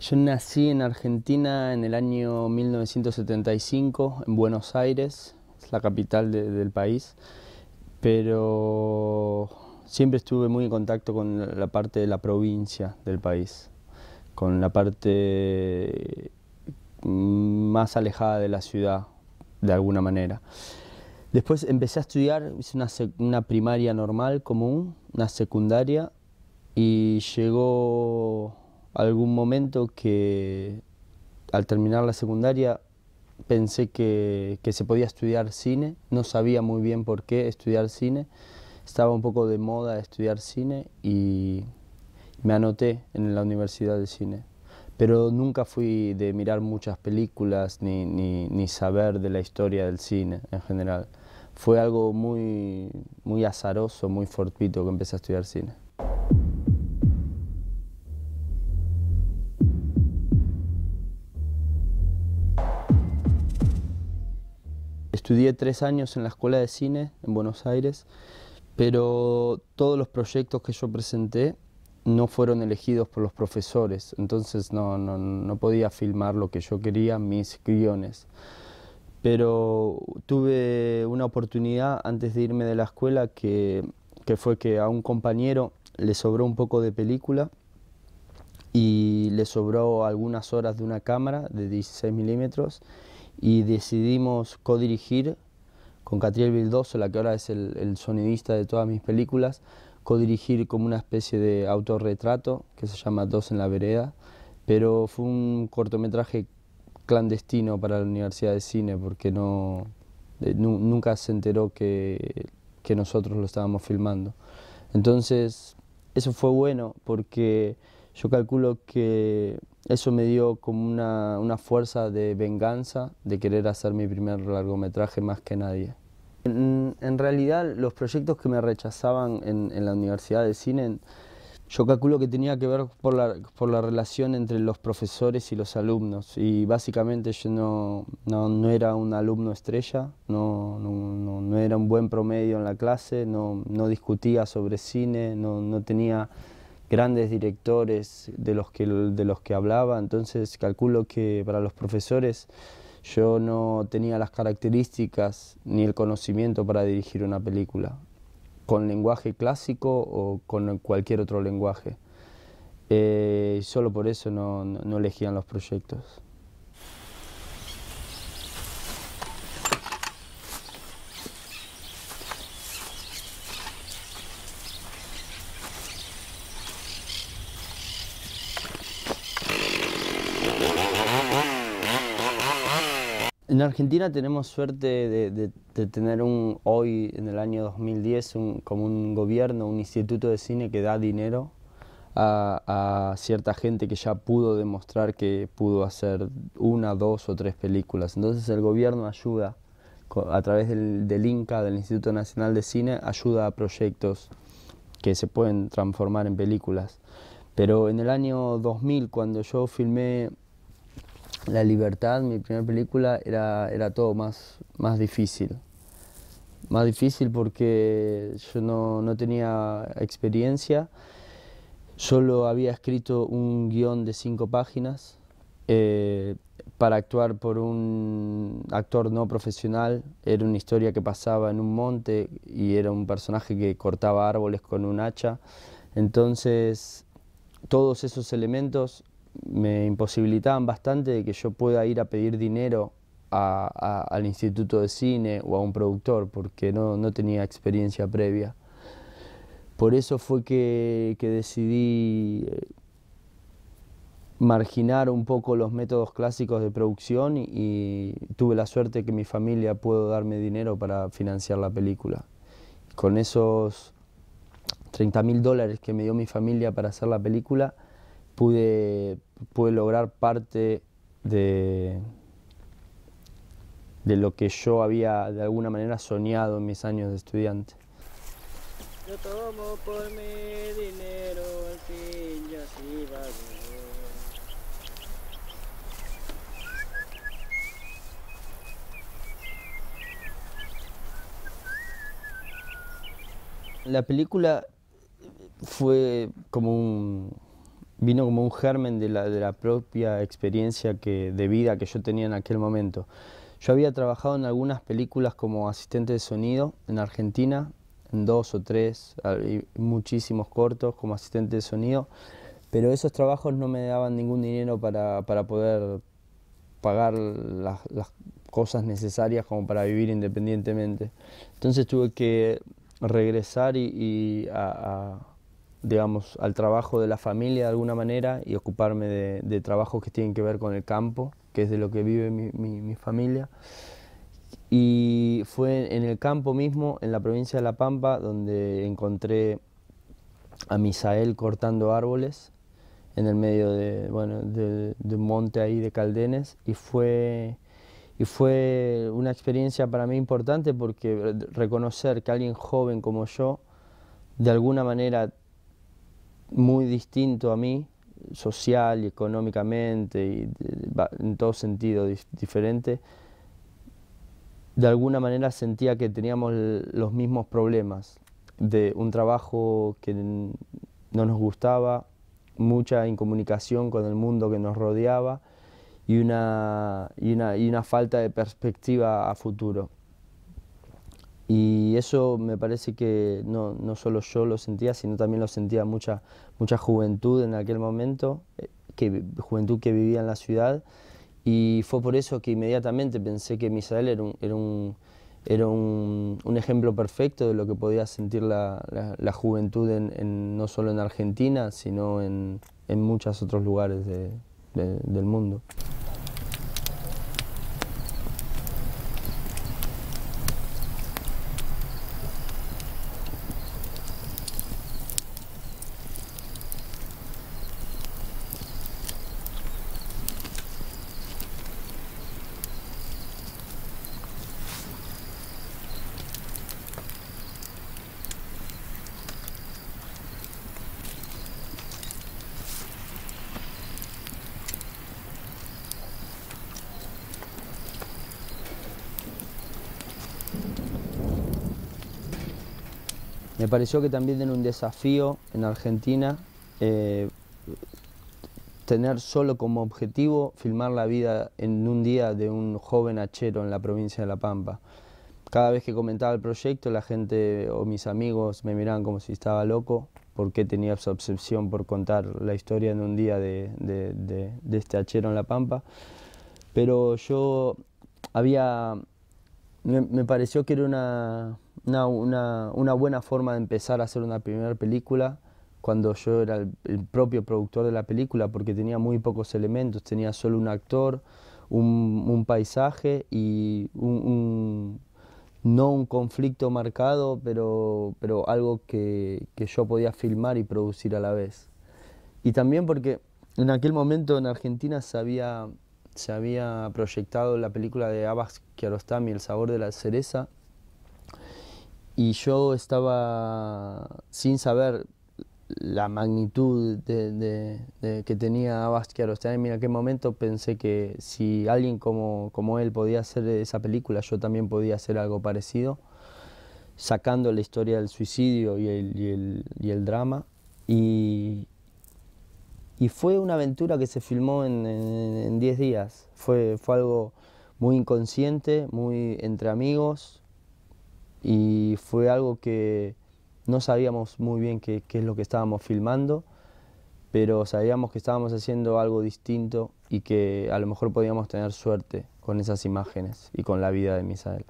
Yo nací en Argentina en el año 1975, en Buenos Aires, es la capital del país, pero siempre estuve muy en contacto con la parte de la provincia del país, con la parte mm, más alejada de la ciudad, de alguna manera. Después empecé a estudiar, hice una, una primaria normal, común, una secundaria, y llegó algún momento que al terminar la secundaria pensé que, se podía estudiar cine, no sabía muy bien por qué estudiar cine, estaba un poco de moda estudiar cine y me anoté en la Universidad de Cine. Pero nunca fui de mirar muchas películas ni, saber de la historia del cine en general. Fue algo muy, muy azaroso, muy fortuito que empecé a estudiar cine. Estudié tres años en la Escuela de Cine en Buenos Aires, pero todos los proyectos que yo presenté no fueron elegidos por los profesores, entonces no, podía filmar lo que yo quería, mis guiones. Pero tuve una oportunidad antes de irme de la escuela que, que fue que a un compañero le sobró un poco de película y le sobró algunas horas de una cámara de 16 milímetros y decidimos codirigir con Catriel Vildoso, la que ahora es el, sonidista de todas mis películas, codirigir como una especie de autorretrato que se llama Dos en la vereda, pero fue un cortometraje clandestino para la Universidad de Cine porque no, eh, nunca se enteró que, que nosotros lo estábamos filmando. Entonces, eso fue bueno porque yo calculo que eso me dio como una, una fuerza de venganza de querer hacer mi primer largometraje más que nadie. En, realidad los proyectos que me rechazaban en, la Universidad de Cine yo calculo que tenía que ver por la, por la, relación entre los profesores y los alumnos. Y básicamente yo no, no, era un alumno estrella, no, no, era un buen promedio en la clase, no, discutía sobre cine, no tenía grandes directores de los que, de los que hablaba, entonces calculo que para los profesores yo no tenía las características ni el conocimiento para dirigir una película, con lenguaje clásico o con cualquier otro lenguaje. Eh, solo por eso no, no elegían los proyectos. En Argentina tenemos suerte de, tener un, hoy, en el año 2010, como un gobierno, un instituto de cine que da dinero a, cierta gente que ya pudo demostrar que pudo hacer una, dos o tres películas. Entonces el gobierno ayuda, a través del, del INCA, del Instituto Nacional de Cine, ayuda a proyectos que se pueden transformar en películas. Pero en el año 2000, cuando yo filmé la Libertad, mi primera película, era, era todo más, más difícil. Más difícil porque yo no, tenía experiencia, solo había escrito un guión de cinco páginas eh, para actuar por un actor no profesional. Era una historia que pasaba en un monte y era un personaje que cortaba árboles con un hacha. Entonces, todos esos elementos me imposibilitaban bastante de que yo pueda ir a pedir dinero al instituto de cine o a un productor porque no, tenía experiencia previa. Por eso fue que, decidí eh, marginar un poco los métodos clásicos de producción y, tuve la suerte que mi familia pudo darme dinero para financiar la película. Con esos 30 mil dólares que me dio mi familia para hacer la película, pude pude lograr parte de, de lo que yo había de alguna manera soñado en mis años de estudiante. Yo tomo por mi dinero, al fin ya sí La película fue como un, vino como un germen de la, de la propia experiencia que, de vida que yo tenía en aquel momento. Yo había trabajado en algunas películas como asistente de sonido en Argentina, en dos o tres, muchísimos cortos como asistente de sonido, pero esos trabajos no me daban ningún dinero para, para poder pagar las, cosas necesarias como para vivir independientemente. Entonces tuve que regresar y, a digamos, al trabajo de la familia de alguna manera y ocuparme de, trabajos que tienen que ver con el campo, que es de lo que vive mi, familia. Y fue en el campo mismo, en la provincia de La Pampa, donde encontré a Misael cortando árboles en el medio de, bueno, de, de, un monte ahí de Caldenes y fue, y fue una experiencia para mí importante porque reconocer que alguien joven como yo de alguna manera muy distinto a mí, social y económicamente, y en todo sentido diferente, de alguna manera sentía que teníamos los mismos problemas, de un trabajo que no nos gustaba, mucha incomunicación con el mundo que nos rodeaba y una, y una falta de perspectiva a futuro. Y eso me parece que no, no, solo yo lo sentía, sino también lo sentía mucha, mucha juventud en aquel momento, eh, que, juventud que vivía en la ciudad. Y fue por eso que inmediatamente pensé que Misael era un, era un, era un, ejemplo perfecto de lo que podía sentir la, la, juventud en, no solo en Argentina, sino en, en muchos otros lugares del mundo. Me pareció que también era un desafío en Argentina eh, tener solo como objetivo filmar la vida en un día de un joven hachero en la provincia de La Pampa. Cada vez que comentaba el proyecto, la gente o mis amigos me miraban como si estaba loco, porque tenía su obsesión por contar la historia en un día de, este hachero en La Pampa. Pero yo había, me pareció que era una, una, una, buena forma de empezar a hacer una primera película cuando yo era el, propio productor de la película porque tenía muy pocos elementos, tenía solo un actor, un, un paisaje y un, un, no un conflicto marcado, pero, pero algo que, que yo podía filmar y producir a la vez. Y también porque en aquel momento en Argentina se había, se había proyectado la película de Abbas Kiarostami, El sabor de la cereza, y yo estaba sin saber la magnitud de, que tenía Abbas Kiarostami. En aquel momento pensé que si alguien como, como él podía hacer esa película, yo también podía hacer algo parecido, sacando la historia del suicidio y el, drama. Y, y, fue una aventura que se filmó en 10 días. Fue, fue algo muy inconsciente, muy entre amigos, y fue algo que no sabíamos muy bien qué, es lo que estábamos filmando, pero sabíamos que estábamos haciendo algo distinto y que a lo mejor podíamos tener suerte con esas imágenes y con la vida de Misael.